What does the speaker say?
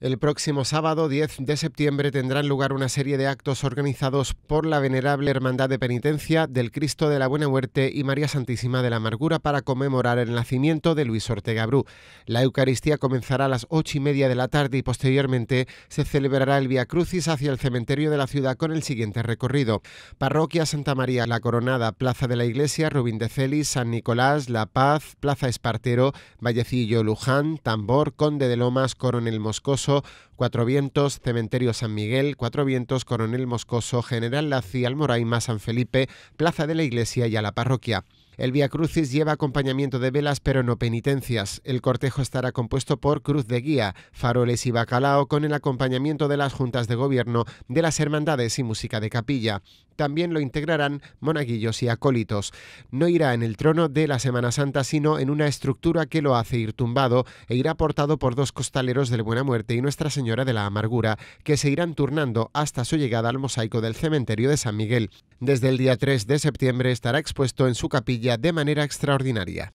El próximo sábado 10 de septiembre tendrán lugar una serie de actos organizados por la Venerable Hermandad de Penitencia del Cristo de la Buena Muerte y María Santísima de la Amargura para conmemorar el nacimiento de Luis Ortega Bru. La Eucaristía comenzará a las ocho y media de la tarde y posteriormente se celebrará el Via Crucis hacia el cementerio de la ciudad con el siguiente recorrido. Parroquia Santa María La Coronada, Plaza de la Iglesia, Rubín de Celis, San Nicolás, La Paz, Plaza Espartero, Vallecillo, Luján, Tambor, Conde de Lomas, Coronel Moscoso, Cuatro Vientos, Cementerio San Miguel, Cuatro Vientos, Coronel Moscoso, General Laci, Almoraima, San Felipe, Plaza de la Iglesia y a la parroquia. El Via Crucis lleva acompañamiento de velas pero no penitencias. El cortejo estará compuesto por cruz de guía, faroles y bacalao con el acompañamiento de las juntas de gobierno, de las hermandades y música de capilla. También lo integrarán monaguillos y acólitos. No irá en el trono de la Semana Santa, sino en una estructura que lo hace ir tumbado e irá portado por dos costaleros del Buena Muerte y Nuestra Señora de la Amargura, que se irán turnando hasta su llegada al mosaico del cementerio de San Miguel. Desde el día 3 de septiembre estará expuesto en su capilla de manera extraordinaria.